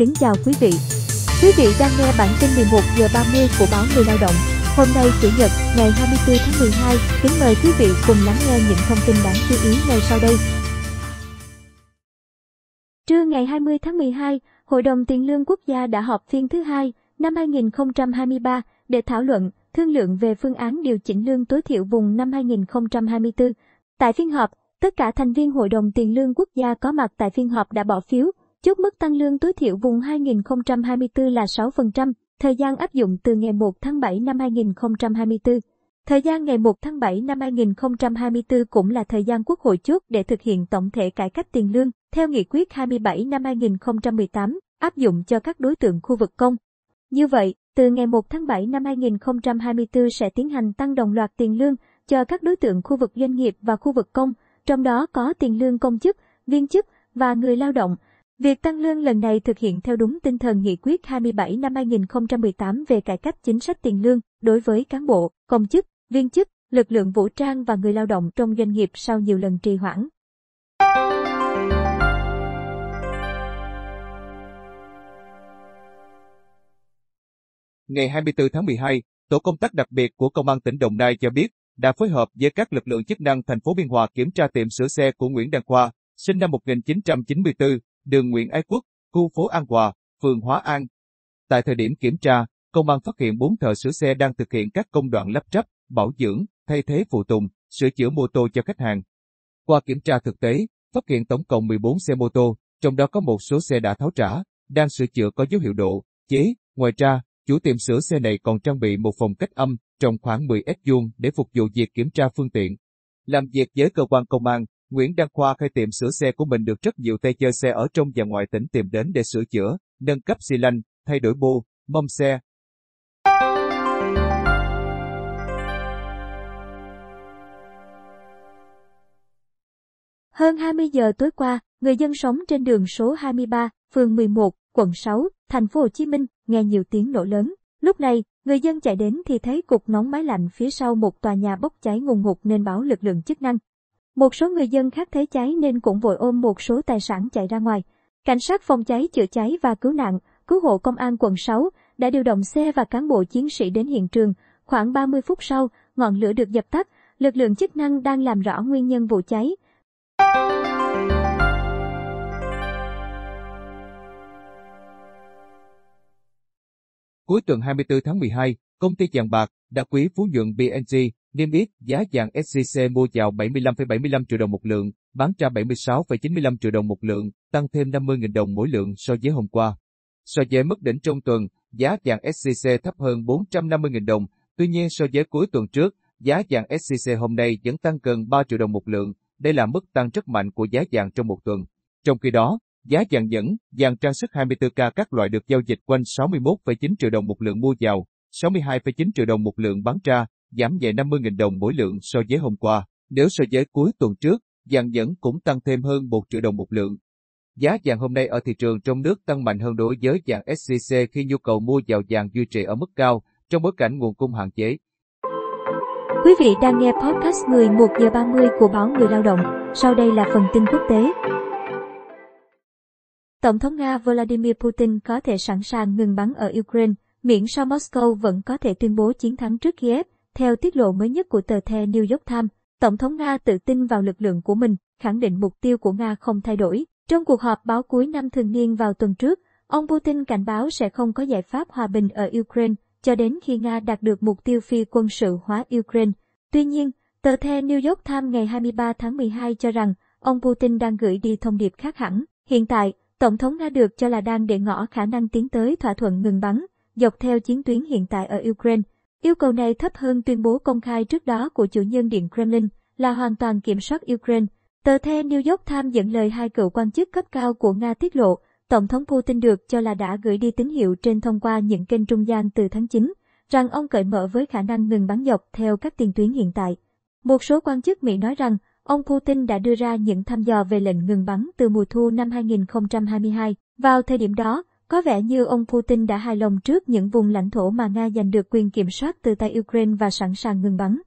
kính chào quý vị. Quý vị đang nghe bản tin 11 giờ 30 của báo Người Lao động. Hôm nay Chủ nhật, ngày 24 tháng 12, kính mời quý vị cùng lắng nghe những thông tin đáng chú ý ngay sau đây. Trưa ngày 20 tháng 12, Hội đồng Tiền lương Quốc gia đã họp phiên thứ hai năm 2023 để thảo luận, thương lượng về phương án điều chỉnh lương tối thiểu vùng năm 2024. Tại phiên họp, tất cả thành viên Hội đồng Tiền lương Quốc gia có mặt tại phiên họp đã bỏ phiếu Chốt mức tăng lương tối thiểu vùng 2024 là 6%, thời gian áp dụng từ ngày 1 tháng 7 năm 2024. Thời gian ngày 1 tháng 7 năm 2024 cũng là thời gian Quốc hội chốt để thực hiện tổng thể cải cách tiền lương, theo Nghị quyết 27 năm 2018, áp dụng cho các đối tượng khu vực công. Như vậy, từ ngày 1 tháng 7 năm 2024 sẽ tiến hành tăng đồng loạt tiền lương cho các đối tượng khu vực doanh nghiệp và khu vực công, trong đó có tiền lương công chức, viên chức và người lao động, Việc tăng lương lần này thực hiện theo đúng tinh thần nghị quyết 27 năm 2018 về cải cách chính sách tiền lương đối với cán bộ, công chức, viên chức, lực lượng vũ trang và người lao động trong doanh nghiệp sau nhiều lần trì hoãn. Ngày 24 tháng 12, Tổ công tác đặc biệt của Công an tỉnh Đồng Nai cho biết đã phối hợp với các lực lượng chức năng thành phố Biên Hòa kiểm tra tiệm sửa xe của Nguyễn Đăng Khoa, sinh năm 1994, đường Nguyễn Ái Quốc, khu phố An Hòa, phường Hóa An. Tại thời điểm kiểm tra, công an phát hiện 4 thợ sửa xe đang thực hiện các công đoạn lắp ráp, bảo dưỡng, thay thế phụ tùng, sửa chữa mô tô cho khách hàng. Qua kiểm tra thực tế, phát hiện tổng cộng 14 xe mô tô, trong đó có một số xe đã tháo trả, đang sửa chữa có dấu hiệu độ, chế. Ngoài ra, chủ tiệm sửa xe này còn trang bị một phòng cách âm trong khoảng 10 s vuông để phục vụ việc kiểm tra phương tiện. Làm việc với cơ quan công an, Nguyễn Đăng Khoa khai tiệm sửa xe của mình được rất nhiều tay chơi xe ở trong và ngoài tỉnh tìm đến để sửa chữa, nâng cấp xi lanh, thay đổi bô, mâm xe, Hơn 20 giờ tối qua, người dân sống trên đường số 23, phường 11, quận 6, thành phố Hồ Chí Minh nghe nhiều tiếng nổ lớn. Lúc này, người dân chạy đến thì thấy cục nóng máy lạnh phía sau một tòa nhà bốc cháy ngùn ngụt nên báo lực lượng chức năng. Một số người dân khác thấy cháy nên cũng vội ôm một số tài sản chạy ra ngoài. Cảnh sát phòng cháy chữa cháy và cứu nạn, cứu hộ công an quận 6 đã điều động xe và cán bộ chiến sĩ đến hiện trường. Khoảng 30 phút sau, ngọn lửa được dập tắt, lực lượng chức năng đang làm rõ nguyên nhân vụ cháy. Cuối tuần 24 tháng 12, công ty vàng bạc, đá quý Phú Nhuận BNG Niêm yết giá vàng SJC mua vào 75,75 triệu đồng một lượng, bán ra 76,95 triệu đồng một lượng, tăng thêm 50.000 đồng mỗi lượng so với hôm qua. So với mức đỉnh trong tuần, giá vàng SJC thấp hơn 450.000 đồng, tuy nhiên so với cuối tuần trước, giá vàng SJC hôm nay vẫn tăng gần 3 triệu đồng một lượng, đây là mức tăng rất mạnh của giá vàng trong một tuần. Trong khi đó, giá vàng nhẫn, vàng trang sức 24K các loại được giao dịch quanh 61,9 triệu đồng một lượng mua vào, 62,9 triệu đồng một lượng bán ra, giảm về 50.000 đồng mỗi lượng so với hôm qua. Nếu so với cuối tuần trước, vàng nhẫn cũng tăng thêm hơn 1 triệu đồng một lượng. Giá vàng hôm nay ở thị trường trong nước tăng mạnh hơn đối với vàng SJC khi nhu cầu mua vào vàng duy trì ở mức cao trong bối cảnh nguồn cung hạn chế. Quý vị đang nghe podcast người 11 giờ 30 của báo Người Lao động. Sau đây là phần tin quốc tế. Tổng thống Nga Vladimir Putin có thể sẵn sàng ngừng bắn ở Ukraine, miễn sao Moscow vẫn có thể tuyên bố chiến thắng trước Kiev. Theo tiết lộ mới nhất của tờ The New York Times, Tổng thống Nga tự tin vào lực lượng của mình, khẳng định mục tiêu của Nga không thay đổi. Trong cuộc họp báo cuối năm thường niên vào tuần trước, ông Putin cảnh báo sẽ không có giải pháp hòa bình ở Ukraine cho đến khi Nga đạt được mục tiêu phi quân sự hóa Ukraine. Tuy nhiên, tờ The New York Times ngày 23 tháng 12 cho rằng ông Putin đang gửi đi thông điệp khác hẳn. Hiện tại, Tổng thống Nga được cho là đang để ngỏ khả năng tiến tới thỏa thuận ngừng bắn dọc theo chiến tuyến hiện tại ở Ukraine. Yêu cầu này thấp hơn tuyên bố công khai trước đó của chủ nhân Điện Kremlin là hoàn toàn kiểm soát Ukraine. Tờ The New York Times dẫn lời hai cựu quan chức cấp cao của Nga tiết lộ, Tổng thống Putin được cho là đã gửi đi tín hiệu trên thông qua những kênh trung gian từ tháng 9, rằng ông cởi mở với khả năng ngừng bắn dọc theo các tiền tuyến hiện tại. Một số quan chức Mỹ nói rằng, ông Putin đã đưa ra những thăm dò về lệnh ngừng bắn từ mùa thu năm 2022. Vào thời điểm đó, có vẻ như ông Putin đã hài lòng trước những vùng lãnh thổ mà Nga giành được quyền kiểm soát từ tay Ukraine và sẵn sàng ngừng bắn.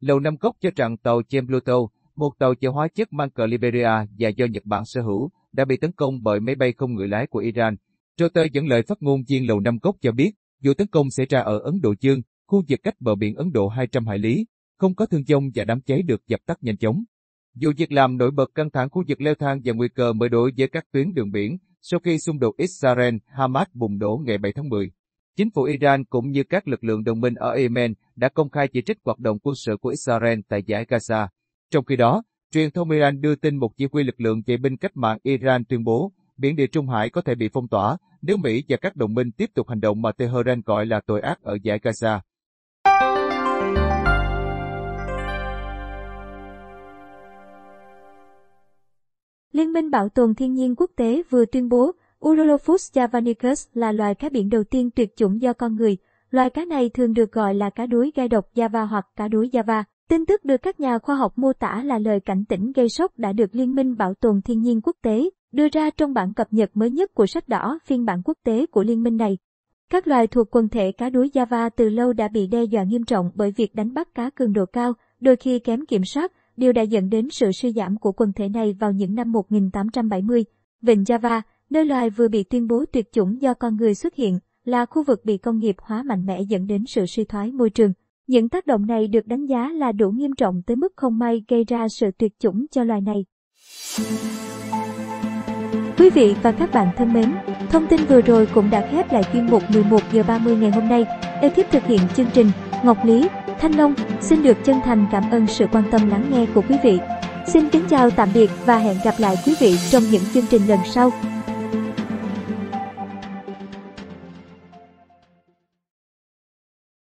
Lầu Năm Cốc cho rằng tàu Chem Pluto, một tàu chở hóa chất mang cờ Liberia và do Nhật Bản sở hữu, đã bị tấn công bởi máy bay không người lái của Iran. Reuters dẫn lời phát ngôn viên Lầu Năm Cốc cho biết, vụ tấn công xảy ra ở Ấn Độ Dương, khu vực cách bờ biển Ấn Độ 200 hải lý, không có thương vong và đám cháy được dập tắt nhanh chóng. Dù việc làm nổi bật căng thẳng khu vực leo thang và nguy cơ mở đổi giữa các tuyến đường biển sau khi xung đột Israel-Hamas bùng nổ ngày 7 tháng 10. Chính phủ Iran cũng như các lực lượng đồng minh ở Yemen đã công khai chỉ trích hoạt động quân sự của Israel tại giải Gaza. Trong khi đó, truyền thông Iran đưa tin một chỉ huy lực lượng vệ binh cách mạng Iran tuyên bố biển địa Trung Hải có thể bị phong tỏa nếu Mỹ và các đồng minh tiếp tục hành động mà Tehran gọi là tội ác ở giải Gaza. Liên minh Bảo tồn Thiên nhiên Quốc tế vừa tuyên bố Urolophus javanicus là loài cá biển đầu tiên tuyệt chủng do con người. Loài cá này thường được gọi là cá đuối gai độc Java hoặc cá đuối Java. Tin tức được các nhà khoa học mô tả là lời cảnh tỉnh gây sốc đã được Liên minh Bảo tồn Thiên nhiên Quốc tế đưa ra trong bản cập nhật mới nhất của sách đỏ phiên bản quốc tế của liên minh này. Các loài thuộc quần thể cá đuối Java từ lâu đã bị đe dọa nghiêm trọng bởi việc đánh bắt cá cường độ cao, đôi khi kém kiểm soát, điều đã dẫn đến sự suy giảm của quần thể này vào những năm 1870. Vịnh Java, nơi loài vừa bị tuyên bố tuyệt chủng do con người xuất hiện, là khu vực bị công nghiệp hóa mạnh mẽ dẫn đến sự suy thoái môi trường. Những tác động này được đánh giá là đủ nghiêm trọng tới mức không may gây ra sự tuyệt chủng cho loài này. Quý vị và các bạn thân mến, Thông tin vừa rồi cũng đã khép lại chuyên mục 11 giờ 30 ngày hôm nay. Ekip thực hiện chương trình Ngọc Lý, Thanh Long xin được chân thành cảm ơn sự quan tâm lắng nghe của quý vị. Xin kính chào tạm biệt và hẹn gặp lại quý vị trong những chương trình lần sau.